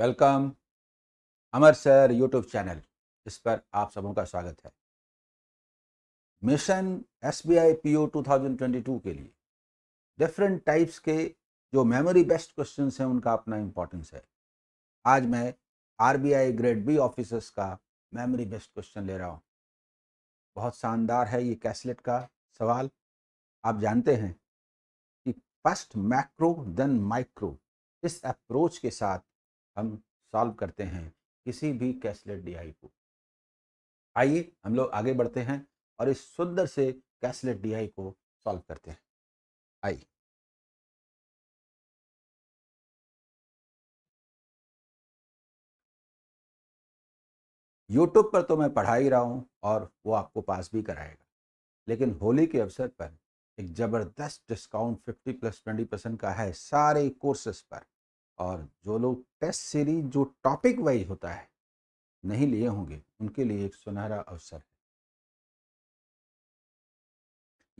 Welcome Amar sir YouTube channel इस पर आप सबों का स्वागत है mission S B I P O two thousand twenty two के लिए डिफरेंट टाइप्स के जो मेमोरी बेस्ट क्वेश्चन हैं उनका अपना इम्पोर्टेंस है आज मैं R B I grade B officers का मेमोरी बेस्ट क्वेश्चन ले रहा हूँ बहुत शानदार है ये कैसलेट का सवाल आप जानते हैं कि फर्स्ट मैक्रो देन माइक्रो इस अप्रोच के साथ हम सॉल्व करते हैं किसी भी कैसलेट डीआई को आइए हम लोग आगे बढ़ते हैं और इस सुंदर से कैसलेट डीआई को सॉल्व करते हैं आइए यूट्यूब पर तो मैं पढ़ा ही रहा हूँ और वो आपको पास भी कराएगा लेकिन होली के अवसर पर एक ज़बरदस्त डिस्काउंट 50 प्लस 20 परसेंट का है सारे कोर्सेज पर और जो लोग टेस्ट सीरीज जो टॉपिक वाइज होता है नहीं लिए होंगे उनके लिए एक सुनहरा अवसर है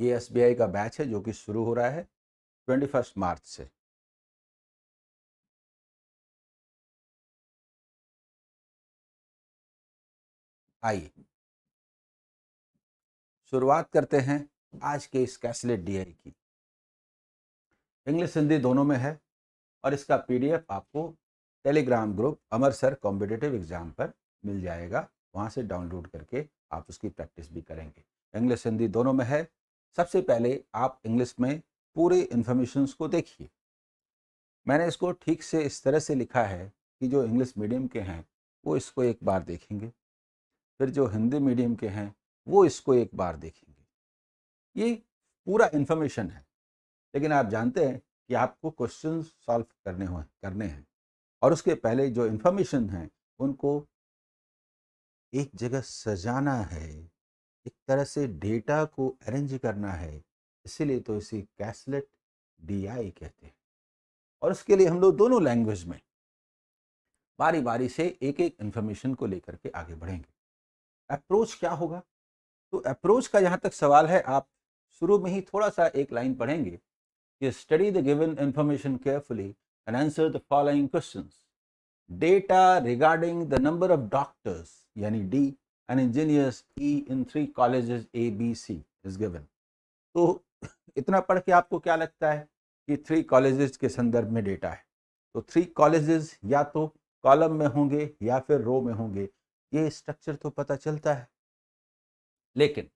ये एसबीआई का बैच है जो कि शुरू हो रहा है ट्वेंटी फर्स्ट मार्च से आइए शुरुआत करते हैं आज के इस कैसलेट डीआई की इंग्लिश हिंदी दोनों में है और इसका पीडीएफ आपको Telegram group Amar sir competitive exam पर मिल जाएगा वहाँ से डाउनलोड करके आप उसकी प्रैक्टिस भी करेंगे इंग्लिश हिंदी दोनों में है सबसे पहले आप इंग्लिश में पूरे इन्फॉर्मेशंस को देखिए मैंने इसको ठीक से इस तरह से लिखा है कि जो इंग्लिश मीडियम के हैं वो इसको एक बार देखेंगे फिर जो हिंदी मीडियम के हैं वो इसको एक बार देखेंगे ये पूरा इन्फॉर्मेशन है लेकिन आप जानते हैं कि आपको क्वेश्चन सॉल्व करने हो करने हैं और उसके पहले जो इन्फॉर्मेशन है उनको एक जगह सजाना है एक तरह से डेटा को अरेंज करना है इसीलिए तो इसे कैसलेट डीआई कहते हैं और उसके लिए हम लोग दोनों लैंग्वेज में बारी बारी से एक एक इन्फॉर्मेशन को लेकर के आगे बढ़ेंगे अप्रोच क्या होगा तो अप्रोच का जहाँ तक सवाल है आप शुरू में ही थोड़ा सा एक लाइन पढ़ेंगे you study the given information carefully and answer the following questions. Data regarding the number of doctors, yani D, and engineers E in three colleges A, B, C is given. तो इतना पढ़ के आपको क्या लगता है कि थ्री कॉलेजेस के संदर्भ में डेटा है तो थ्री कॉलेजेस या तो कॉलम में होंगे या फिर रो में होंगे ये स्ट्रक्चर तो पता चलता है लेकिन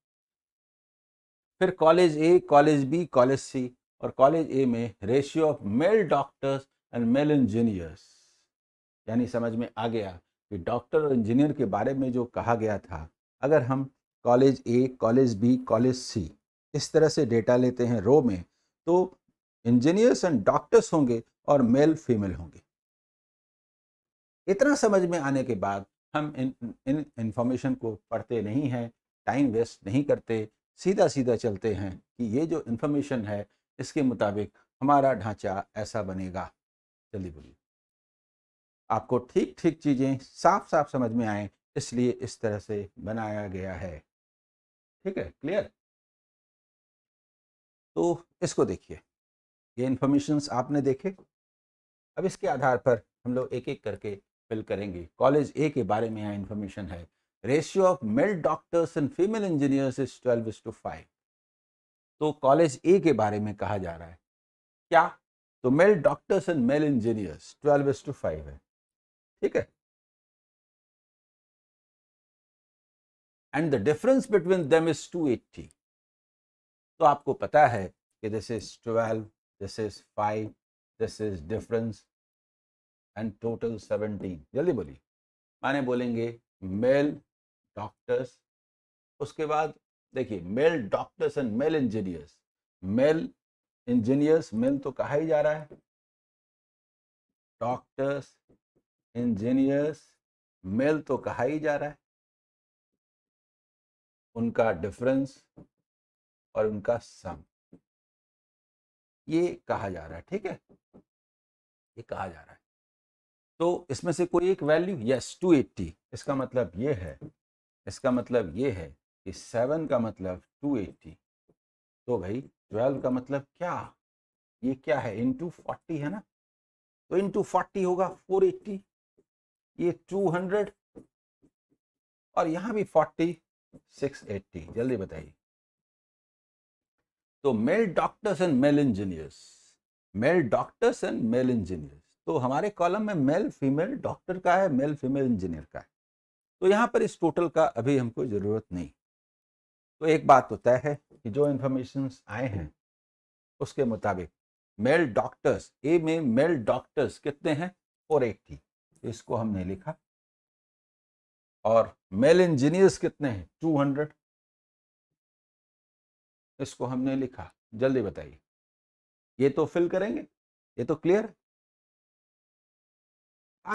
फिर college A college B college C और कॉलेज ए में ratio of male doctors and male engineers यानी समझ में आ गया कि डॉक्टर और इंजीनियर के बारे में जो कहा गया था अगर हम college A college B college C इस तरह से डेटा लेते हैं रो में तो इंजीनियर्स एंड डॉक्टर्स होंगे और मेल फीमेल होंगे इतना समझ में आने के बाद हम इन इन इन्फॉर्मेशन को पढ़ते नहीं हैं टाइम वेस्ट नहीं करते सीधा सीधा चलते हैं कि ये जो इन्फॉर्मेशन है इसके मुताबिक हमारा ढांचा ऐसा बनेगा जल्दी बोलिए आपको ठीक ठीक चीज़ें साफ साफ समझ में आए इसलिए इस तरह से बनाया गया है ठीक है क्लियर तो इसको देखिए ये इंफॉर्मेशन आपने देखे अब इसके आधार पर हम लोग एक एक करके फिल करेंगे कॉलेज ए के बारे में यहाँ इंफॉर्मेशन है ratio of male doctors and female engineers is twelve is to five तो कॉलेज ए के बारे में कहा जा रहा है क्या तो male doctors and male engineers twelve is to five है ठीक है and the difference between them is two eighty तो आपको पता है कि this is twelve this is five this is difference and total seventeen जल्दी बोलिए माने बोलेंगे मेल डॉक्टर्स उसके बाद देखिए male doctors and male engineers male engineers male तो कहा ही जा रहा है डॉक्टर्स इंजीनियर्स मेल तो कहा ही जा रहा है उनका डिफरेंस और उनका सम ये कहा जा रहा है ठीक है ये कहा जा रहा है तो इसमें से कोई एक वैल्यू यस 280 इसका मतलब ये है इसका मतलब ये है कि सेवन का मतलब टू एट्टी तो भाई ट्वेल्व का मतलब क्या ये क्या है इंटू फोर्टी है ना तो इंटू फोर्टी होगा फोर एट्टी ये टू हंड्रेड और यहां भी फोर्टी सिक्स एट्टी जल्दी बताइए तो male doctors and male engineers male doctors and male engineers तो हमारे कॉलम में मेल फीमेल डॉक्टर का है मेल फीमेल इंजीनियर का है तो यहां पर इस टोटल का अभी हमको ज़रूरत नहीं तो एक बात तो तय है कि जो इन्फॉर्मेशन आए हैं उसके मुताबिक मेल डॉक्टर्स ए में मेल डॉक्टर्स कितने हैं और एक थी इसको हमने लिखा और मेल इंजीनियर्स कितने हैं टू हंड्रेड इसको हमने लिखा जल्दी बताइए ये तो फिल करेंगे ये तो क्लियर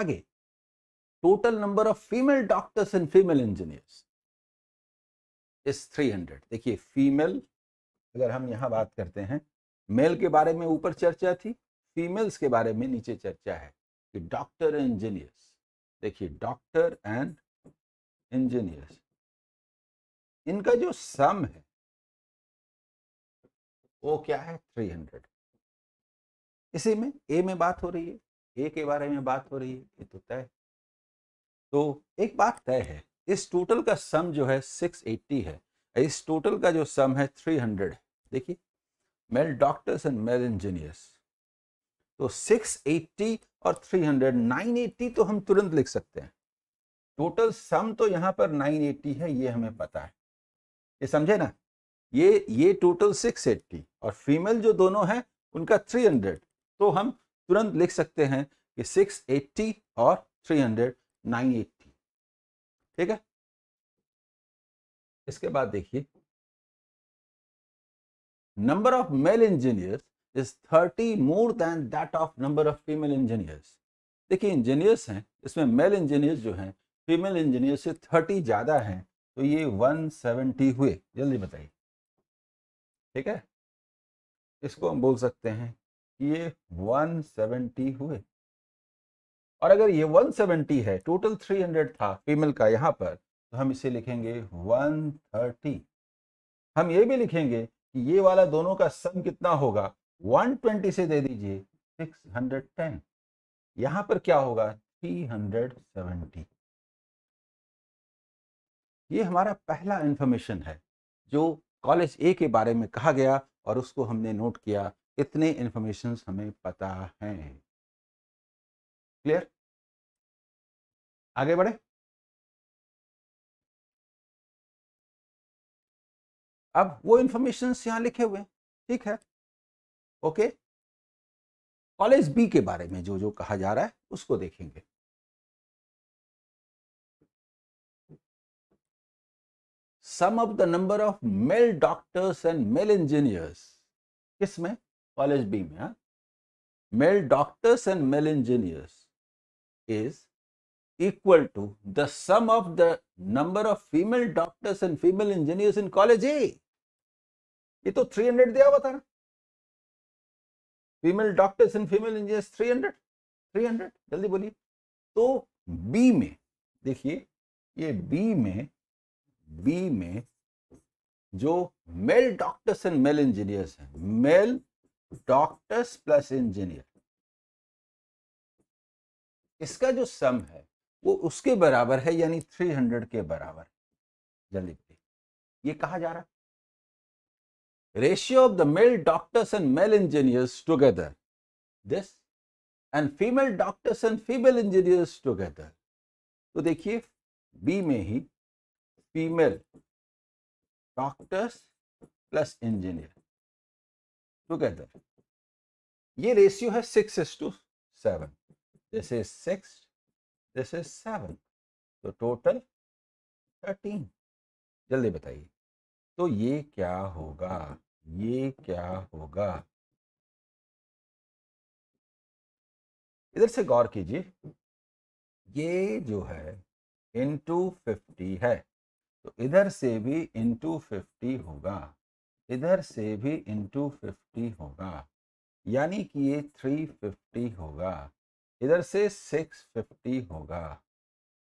आगे total number of female doctors and female engineers is 300 देखिए फीमेल अगर हम यहाँ बात करते हैं मेल के बारे में ऊपर चर्चा थी फीमेल्स के बारे में नीचे चर्चा है कि डॉक्टर एंड इंजीनियर्स देखिए डॉक्टर एंड इंजीनियर्स इनका जो सम है वो क्या है 300 इसी में ए में बात हो रही है ए के बारे में बात हो रही है ये तो तय तो एक बात तय है इस टोटल का सम जो है 680 है इस टोटल का जो सम है 300 देखिए male doctors and male engineers तो 680 और 300 980 तो हम तुरंत लिख सकते हैं टोटल सम तो यहाँ पर 980 है ये हमें पता है ये समझे ना ये ये टोटल 680 और फीमेल जो दोनों हैं उनका 300 तो हम तुरंत लिख सकते हैं कि 680 और 300 ठीक है इसके बाद देखिए number of male engineers is thirty more than that of number of female engineers देखिए इंजीनियर्स हैं इसमें मेल इंजीनियर्स जो हैं फीमेल इंजीनियर से थर्टी ज़्यादा हैं तो ये वन सेवेंटी हुए जल्दी बताइए ठीक है इसको हम बोल सकते हैं ये वन सेवेंटी हुए और अगर ये 170 है टोटल 300 था फीमेल का यहाँ पर तो हम इसे लिखेंगे 130 हम ये भी लिखेंगे कि ये वाला दोनों का सम कितना होगा 120 से दे दीजिए 610 यहाँ पर क्या होगा 370 ये हमारा पहला इन्फॉर्मेशन है जो कॉलेज ए के बारे में कहा गया और उसको हमने नोट किया इतने इन्फॉर्मेशन हमें पता हैं क्लियर आगे बढ़े अब वो इंफॉर्मेशन यहां लिखे हुए ठीक है ओके कॉलेज बी के बारे में जो जो कहा जा रहा है उसको देखेंगे sum of the number of male doctors and male engineers किस में कॉलेज बी में male doctors and male engineers is equal to the sum of the number of female doctors and female engineers in college A. ये तो 300 दिया हुआ था ना female doctors and female engineers 300 300 जल्दी बोलिए तो बी में देखिए ये बी में बी में जो male doctors and male engineers हैं मेल डॉक्टर्स प्लस इंजीनियर इसका जो सम है वो उसके बराबर है यानी थ्री हंड्रेड के बराबर जल्दी ये कहा जा रहा है ratio of the male doctors and male engineers together this and female doctors and female engineers together तो देखिए बी में ही female doctors plus engineer together ये रेशियो है six is to seven this is 6, this is 7. तो total 13. जल्दी बताइए तो ये क्या होगा ये क्या होगा इधर से गौर कीजिए ये जो है इंटू फिफ्टी है तो इधर से भी इंटू फिफ्टी होगा इधर से भी इंटू फिफ्टी होगा यानी कि ये थ्री फिफ्टी होगा इधर से 650 होगा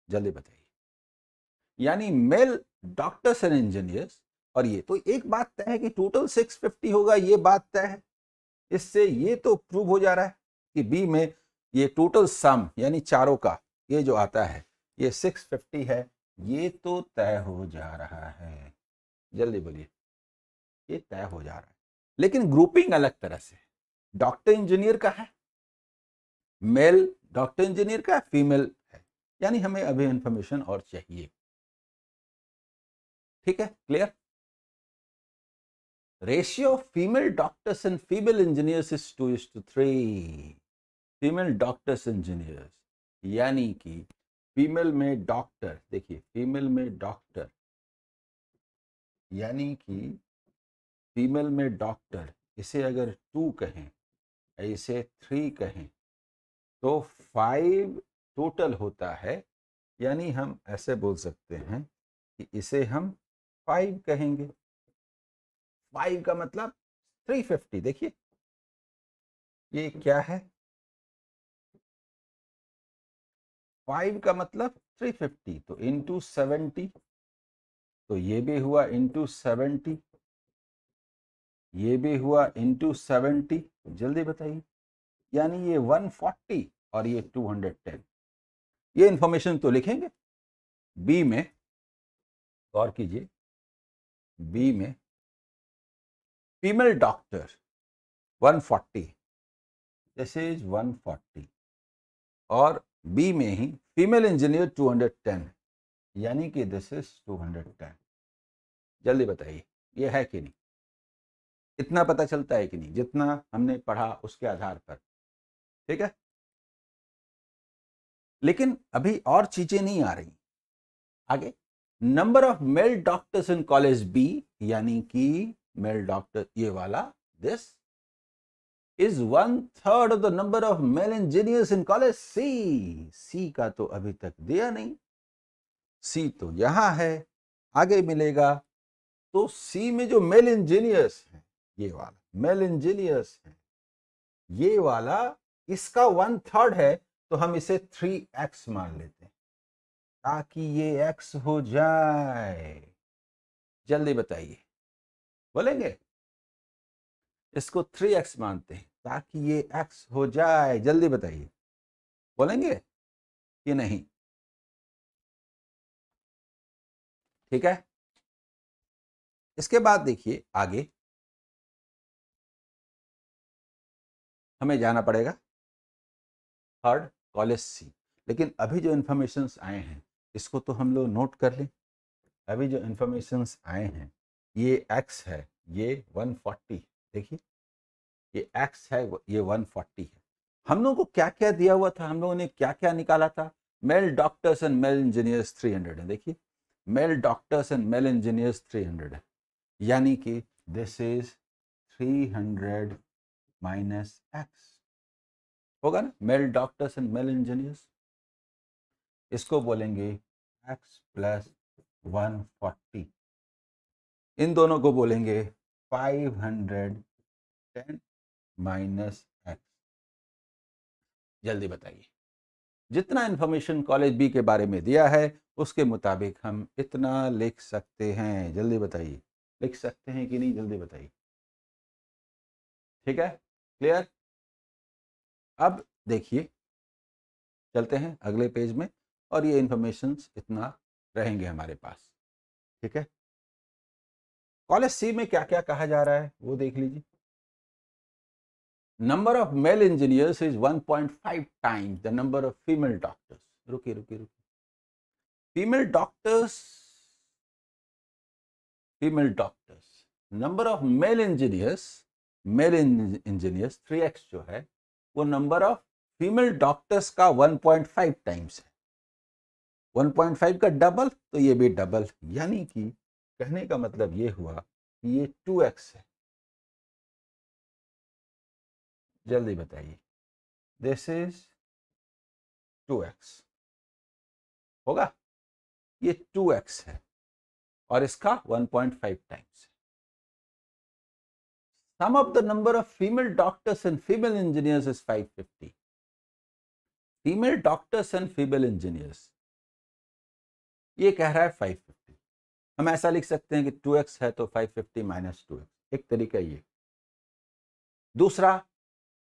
जल्दी बताइए यानी मेल डॉक्टर्स एंड इंजीनियर्स और ये तो एक बात तय है कि टोटल 650 होगा ये बात तय है इससे ये तो प्रूव हो जा रहा है कि बी में ये टोटल सम यानी चारों का ये जो आता है ये 650 है ये तो तय हो जा रहा है जल्दी बोलिए ये तय हो जा रहा है लेकिन ग्रुपिंग अलग तरह से डॉक्टर इंजीनियर का है मेल डॉक्टर इंजीनियर का फीमेल है यानी हमें अभी इंफॉर्मेशन और चाहिए ठीक है clear ratio female doctors and female engineers is two is to three female doctors engineers यानी कि फीमेल में डॉक्टर देखिए फीमेल में डॉक्टर यानी कि फीमेल में डॉक्टर इसे अगर टू कहें इसे थ्री कहें तो फाइव टोटल होता है यानी हम ऐसे बोल सकते हैं कि इसे हम फाइव कहेंगे फाइव का मतलब थ्री फिफ्टी देखिए ये क्या है फाइव का मतलब थ्री फिफ्टी तो इंटू सेवेंटी तो ये भी हुआ इंटू सेवेंटी ये भी हुआ इंटू सेवेंटी जल्दी बताइए यानी ये 140 और ये 210 ये इंफॉर्मेशन तो लिखेंगे बी में गौर कीजिए बी में फीमेल डॉक्टर 140 दिस इज 140 और बी में ही फीमेल इंजीनियर 210 यानी कि दिस इज 210 जल्दी बताइए ये है कि नहीं इतना पता चलता है कि नहीं जितना हमने पढ़ा उसके आधार पर ठीक है लेकिन अभी और चीजें नहीं आ रही आगे number of male doctors in college B यानी कि मेल डॉक्टर ये वाला this is one third of the number of male engineers in college C C का तो अभी तक दिया नहीं सी तो यहां है आगे मिलेगा तो सी में जो मेल इंजीनियर्स है ये वाला मेल इंजीनियर्स हैं ये वाला इसका वन थर्ड है तो हम इसे थ्री एक्स मान लेते हैं ताकि ये एक्स हो जाए जल्दी बताइए बोलेंगे इसको थ्री एक्स मानते हैं ताकि ये एक्स हो जाए जल्दी बताइए बोलेंगे कि नहीं ठीक है इसके बाद देखिए आगे हमें जाना पड़ेगा थर्ड कॉलेज सी लेकिन अभी जो इन्फॉर्मेशंस आए हैं इसको तो हम लोग नोट कर लें अभी जो इन्फॉर्मेशंस आए हैं ये एक्स है ये 140 देखिए ये एक्स है ये 140 है हम लोगों को क्या क्या दिया हुआ था हम लोगों ने क्या क्या निकाला था male doctors and male engineers 300 है देखिए male doctors and male engineers 300 है यानी कि दिस इज 300 माइनस एक्स होगा ना male doctors and male engineers इसको बोलेंगे एक्स प्लस वन फोर्टी इन दोनों को बोलेंगे five hundred ten minus X जल्दी बताइए जितना इन्फॉर्मेशन कॉलेज बी के बारे में दिया है उसके मुताबिक हम इतना लिख सकते हैं जल्दी बताइए लिख सकते हैं कि नहीं जल्दी बताइए ठीक है क्लियर अब देखिए चलते हैं अगले पेज में और ये इन्फॉर्मेशन इतना रहेंगे हमारे पास ठीक है कॉलेज सी में क्या क्या कहा जा रहा है वो देख लीजिए number of male engineers is 1.5 times the number of female doctors रुकिए रुकिए रुकिए female doctors female doctors number of male engineers male engineers three X जो है वो नंबर ऑफ फीमेल डॉक्टर्स का 1.5 टाइम्स है 1.5 का डबल तो ये भी डबल यानी कि कहने का मतलब ये हुआ कि ये 2x है जल्दी बताइए दिस इज 2x होगा ये 2x है और इसका 1.5 times sum of the number of female doctors and female engineers is 550. Female doctors and female engineers. ये कह रहा है 550. हम ऐसा लिख सकते हैं कि 2x है तो 550 फिफ्टी माइनस टू एक तरीका ये दूसरा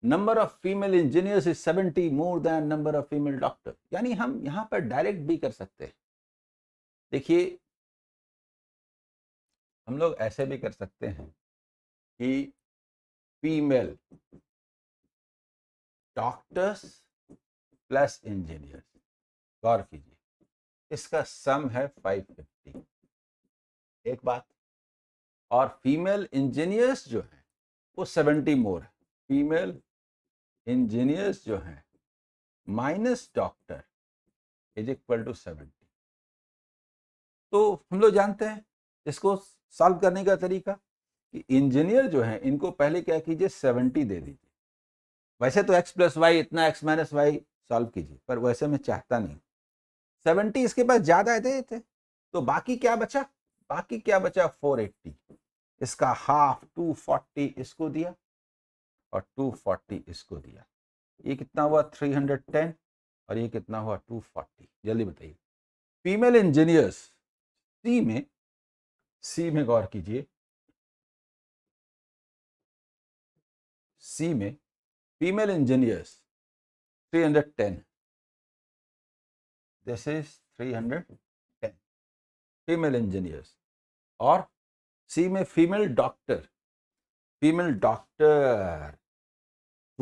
number of female engineers is 70 more than number of female doctor यानी हम यहां पर डायरेक्ट भी कर सकते हैं देखिए हम लोग ऐसे भी कर सकते हैं कि फीमेल डॉक्टर्स प्लस इंजीनियर्स गौर कीजिए इसका सम है 550 एक बात और फीमेल इंजीनियर्स जो हैं वो 70 मोर है फीमेल इंजीनियर्स जो हैं minus doctor is equal to seventy तो हम लोग जानते हैं इसको सॉल्व करने का तरीका कि इंजीनियर जो है इनको पहले क्या कीजिए सेवेंटी दे दीजिए वैसे तो एक्स प्लस वाई इतना एक्स माइनस वाई सॉल्व कीजिए पर वैसे मैं चाहता नहीं सेवेंटी इसके पास ज़्यादा दे थे तो बाकी क्या बचा बाकी क्या बचा फोर एट्टी इसका हाफ टू फोर्टी इसको दिया और टू फोर्टी इसको दिया ये कितना हुआ थ्री हंड्रेड टेन और ये कितना हुआ टू फोर्टी जल्दी बताइए फीमेल इंजीनियर्स सी में सी में गौर कीजिए सी में female engineers 310 this is 310 female engineers और सी में फीमेल डॉक्टर फीमेल डॉक्टर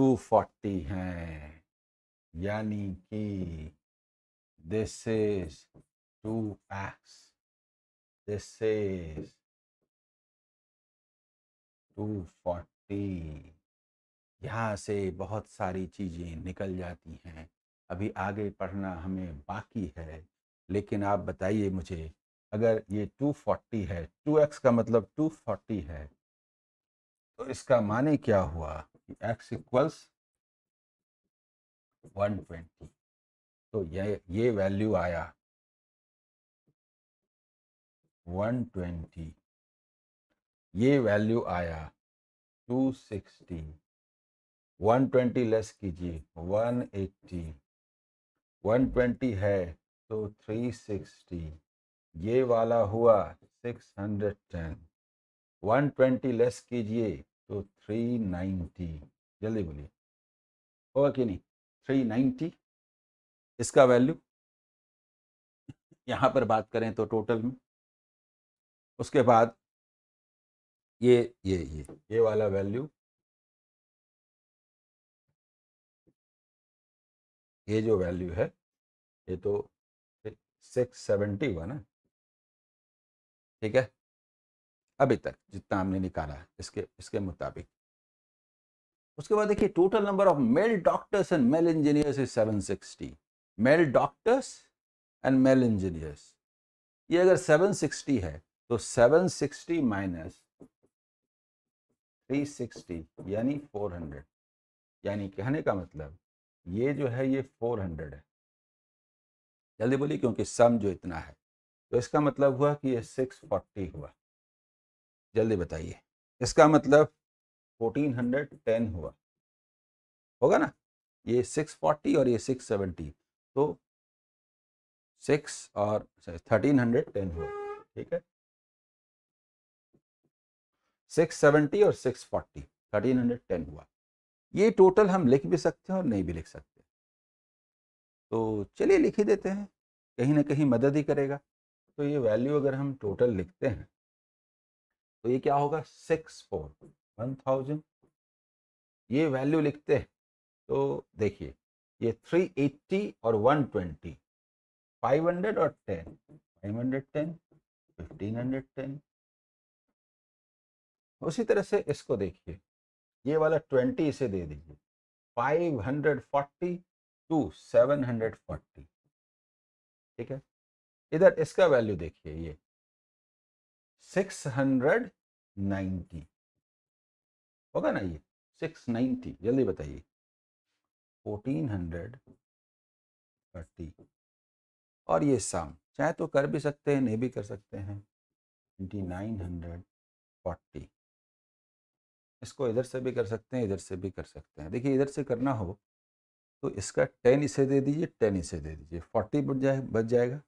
240 हैं यानी कि two X this is two forty यहाँ से बहुत सारी चीज़ें निकल जाती हैं अभी आगे पढ़ना हमें बाकी है लेकिन आप बताइए मुझे अगर ये 240 है 2x का मतलब 240 है तो इसका माने क्या हुआ x इक्वल्स 120 तो ये ये वैल्यू आया 120 ये वैल्यू आया 260 वन ट्वेंटी लेस कीजिए वन एट्टी वन ट्वेंटी है तो थ्री सिक्सटी ये वाला हुआ six hundred ten one twenty less कीजिए तो थ्री नाइन्टी जल्दी बोलिए होगा कि नहीं थ्री नाइन्टी इसका वैल्यू यहाँ पर बात करें तो टोटल में उसके बाद ये ये ये ये वाला वैल्यू ये जो वैल्यू है ये तो सिक्स सेवेंटी वन है ठीक है अभी तक जितना हमने निकाला है इसके इसके मुताबिक उसके बाद देखिए total number of male doctors and male engineers is seven sixty male doctors and male engineers ये अगर सेवन सिक्सटी है तो seven sixty minus three sixty यानी फोर हंड्रेड यानी कहने का मतलब ये जो है ये फोर हंड्रेड है जल्दी बोलिए क्योंकि सम जो इतना है तो इसका मतलब हुआ कि ये सिक्स फोर्टी हुआ जल्दी बताइए इसका मतलब फोर्टीन हंड्रेड टेन हुआ होगा ना ये सिक्स फोर्टी और ये सिक्स सेवेंटी तो सिक्स और थर्टीन हंड्रेड टेन हुआ ठीक है सिक्स सेवेंटी और six forty thirteen hundred ten हुआ ये टोटल हम लिख भी सकते हैं और नहीं भी लिख सकते तो चलिए लिख ही देते हैं कहीं ना कहीं मदद ही करेगा तो ये वैल्यू अगर हम टोटल लिखते हैं तो ये क्या होगा सिक्स फोर वन थाउजेंड ये वैल्यू लिखते हैं तो देखिए ये थ्री एट्टी और वन ट्वेंटी फाइव हंड्रेड और ten five hundred ten fifteen hundred ten उसी तरह से इसको देखिए ये वाला ट्वेंटी इसे दे दीजिए five hundred forty two seven hundred forty ठीक है इधर इसका वैल्यू देखिए ये सिक्स हंड्रेड नाइन्टी होगा ना ये सिक्स नाइन्टी जल्दी बताइए फोर्टीन हंड्रेड थर्टी और ये सम चाहे तो कर भी सकते हैं नहीं भी कर सकते हैं ट्वेंटी नाइन हंड्रेड फोर्टी इसको इधर से भी कर सकते हैं इधर से भी कर सकते हैं देखिए इधर से करना हो तो इसका टेन इसे दे दीजिए टेन इसे दे दीजिए फोर्टी बच जाए बच जाएगा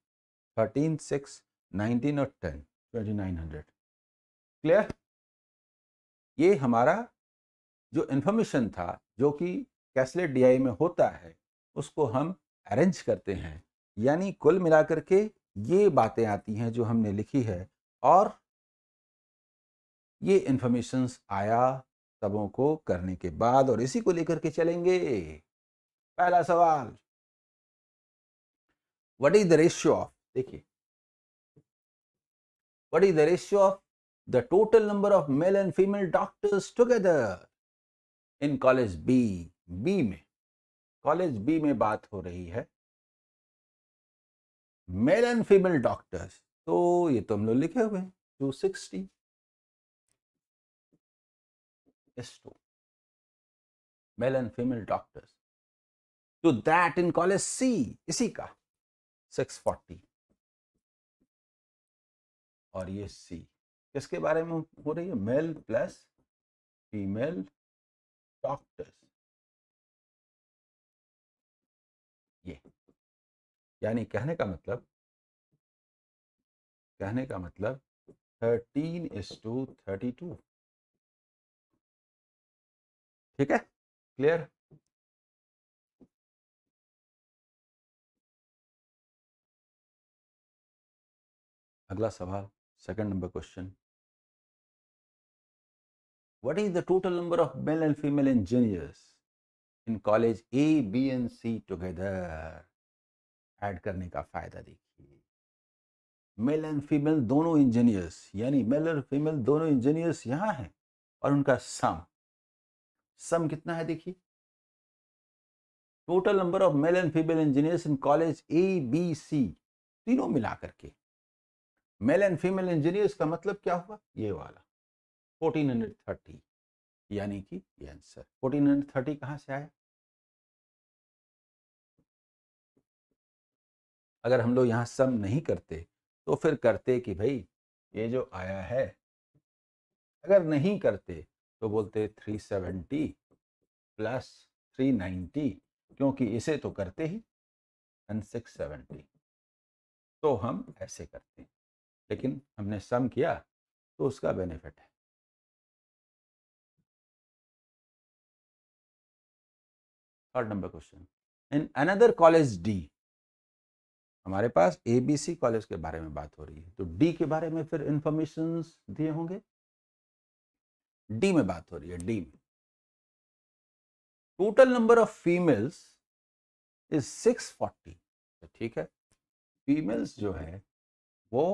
थर्टीन सिक्स नाइनटीन और ten twenty nine hundred clear ये हमारा जो इन्फॉर्मेशन था जो कि कैसलेट डीआई में होता है उसको हम अरेंज करते हैं यानी कुल मिलाकर के ये बातें आती हैं जो हमने लिखी है और ये इन्फॉर्मेशंस आया सबों को करने के बाद और इसी को लेकर के चलेंगे पहला सवाल what is the ratio of देखिए what is the ratio of the total number of male and female doctors together in college B B में कॉलेज बी में बात हो रही है मेल एंड फीमेल डॉक्टर्स तो ये तो हम लोग लिखे हुए हैं two sixty two male and female doctors to that in college C इसी का 640 और ये सी किसके बारे में हो रही है मेल प्लस फीमेल डॉक्टर्स ये यानी कहने का मतलब कहने का मतलब thirteen is to thirty two ठीक है क्लियर अगला सवाल second number question what is the total number of male and female engineers in college A B and C together add करने का फायदा देखिए मेल एंड फीमेल दोनों इंजीनियर्स यानी मेल और फीमेल दोनों इंजीनियर्स यहाँ हैं और उनका सम सम कितना है देखिए total number of male and female engineers in college A B C तीनों मिला करके मेल एंड फीमेल इंजीनियर्स का मतलब क्या हुआ ये वाला 1430 यानी कि ये आंसर 1430 कहां से आया अगर हम लोग यहां सम नहीं करते तो फिर करते कि भाई ये जो आया है अगर नहीं करते तो बोलते three seventy plus three ninety क्योंकि इसे तो करते ही एंड सिक्स सेवेंटी तो हम ऐसे करते हैं लेकिन हमने सम किया तो उसका बेनिफिट है third number question in another college D हमारे पास एबीसी कॉलेज के बारे में बात हो रही है तो डी के बारे में फिर इंफॉर्मेशन दिए होंगे डी में बात हो रही है डी में total number of females is 640 तो ठीक है फीमेल्स जो है वो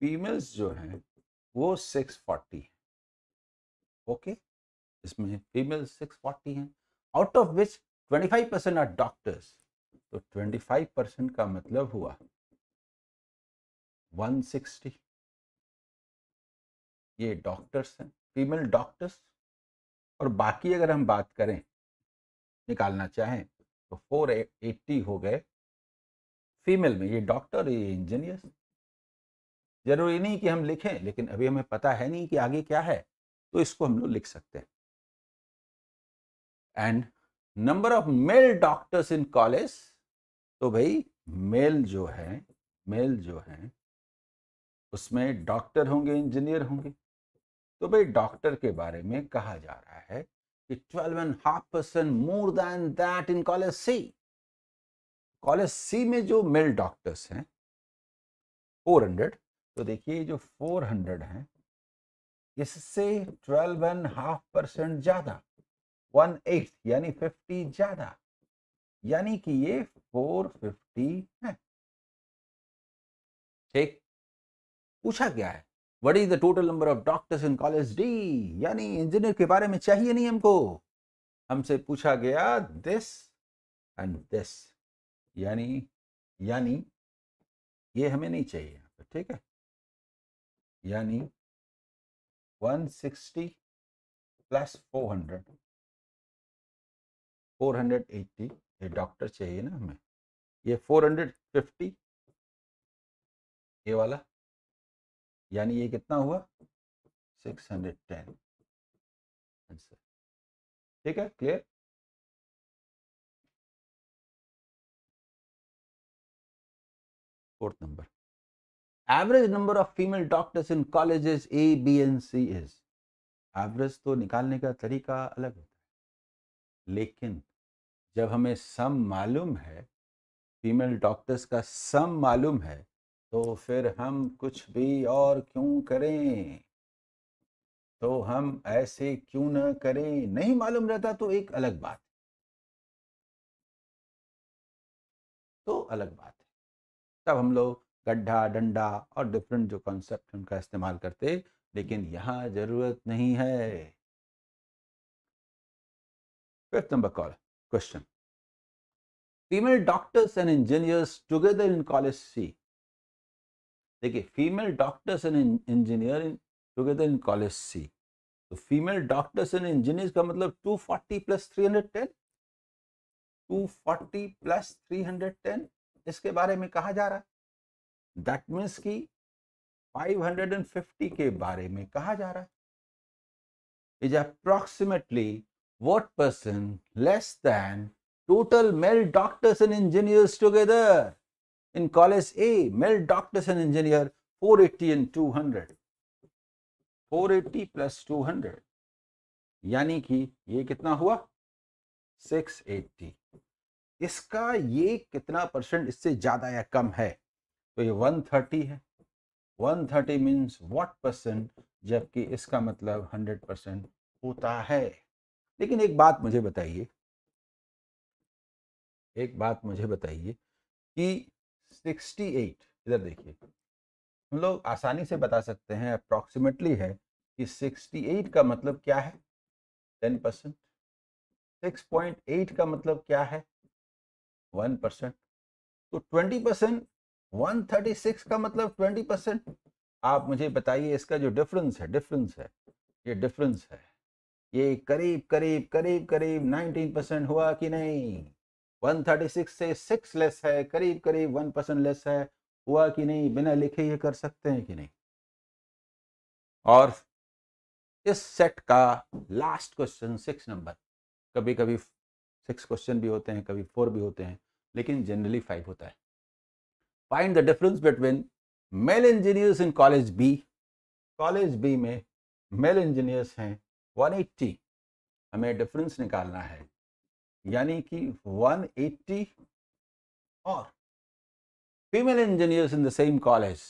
फीमेल्स जो है वो 640 है ओके इसमें फीमेल 640 है out of which 25 percent are doctors तो 25 परसेंट का मतलब हुआ 160 ये डॉक्टर्स हैं फीमेल डॉक्टर्स और बाकी अगर हम बात करें निकालना चाहें तो फोर एट्टी हो गए फीमेल में ये डॉक्टर ये इंजीनियर जरूरी नहीं कि हम लिखें लेकिन अभी हमें पता है नहीं कि आगे क्या है तो इसको हम लोग लिख सकते हैं and number of male doctors in college तो भाई मेल जो है मेल जो है उसमें डॉक्टर होंगे इंजीनियर होंगे तो भाई डॉक्टर के बारे में कहा जा रहा है कि twelve and half percent more than that in college C college C में जो मेल डॉक्टर्स हैं 400 तो देखिए जो 400 हैं इससे ट्वेल्व एंड हाफ परसेंट ज़्यादा वन एट यानी 50 ज़्यादा यानी कि ये 450 है ठीक पूछा क्या है what is the total number of doctors in college D यानी इंजीनियर के बारे में चाहिए नहीं हमको हमसे पूछा गया दिस एंड दिस यानी यानी ये हमें नहीं चाहिए ठीक है यानी 160 प्लस 400 480 ये डॉक्टर चाहिए ना हमें ये 450 ये वाला यानी ये कितना हुआ सिक्स हंड्रेड टेन ठीक है clear fourth number average number of female doctors in colleges A B and C is average तो निकालने का तरीका अलग होता है लेकिन जब हमें सम मालूम है फीमेल डॉक्टर्स का सम मालूम है तो फिर हम कुछ भी और क्यों करें तो हम ऐसे क्यों ना करें नहीं मालूम रहता तो एक अलग बात तो अलग बात है तब हम लोग गड्ढा डंडा और डिफरेंट जो कॉन्सेप्ट उनका इस्तेमाल करते लेकिन यहां जरूरत नहीं है fifth number call question female doctors and engineers together in college C देखिए female doctors and engineer in together in college C तो फीमेल डॉक्टर्स एंड इंजीनियर्स का मतलब 240 प्लस 310 240 प्लस 310 इसके बारे में कहा जा रहा है दैट मीन्स एंड 550 के बारे में कहा जा रहा है is approximately what percent less than total male doctors and engineers together In college A, male doctors and engineer 480 and 200. 480 plus 200 यानी कि ये कितना हुआ 680 इसका ये कितना परसेंट इससे ज्यादा या कम है तो ये 130 है 130 थर्टी मीन्स वॉट परसेंट जबकि इसका मतलब 100 परसेंट होता है लेकिन एक बात मुझे बताइए एक बात मुझे बताइए कि सिक्सटी एट इधर देखिए हम लोग आसानी से बता सकते हैं अप्रॉक्सीमेटली है कि सिक्सटी एट का मतलब क्या है ten percent six point eight का मतलब क्या है वन परसेंट तो twenty percent one thirty six का मतलब ट्वेंटी परसेंट आप मुझे बताइए इसका जो डिफरेंस है डिफरेंस है ये डिफरेंस है ये करीब करीब करीब करीब नाइनटीन परसेंट हुआ कि नहीं 136 से सिक्स लेस है करीब करीब वन परसेंट लेस है हुआ कि नहीं बिना लिखे ये कर सकते हैं कि नहीं और इस सेट का लास्ट क्वेश्चन सिक्स नंबर कभी कभी सिक्स क्वेश्चन भी होते हैं कभी फोर भी होते हैं लेकिन जनरली फाइव होता है find the difference between male engineers in college B college B में मेल इंजीनियर्स हैं 180 हमें डिफरेंस निकालना है यानी कि 180 और female engineers in the same college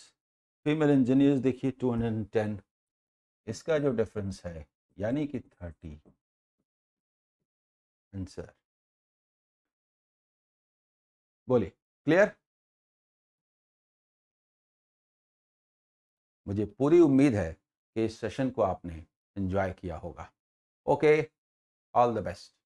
female engineers देखिए 210 इसका जो डिफरेंस है यानी कि 30 आंसर बोलिए क्लियर मुझे पूरी उम्मीद है कि इस सेशन को आपने एंजॉय किया होगा ओके ऑल द बेस्ट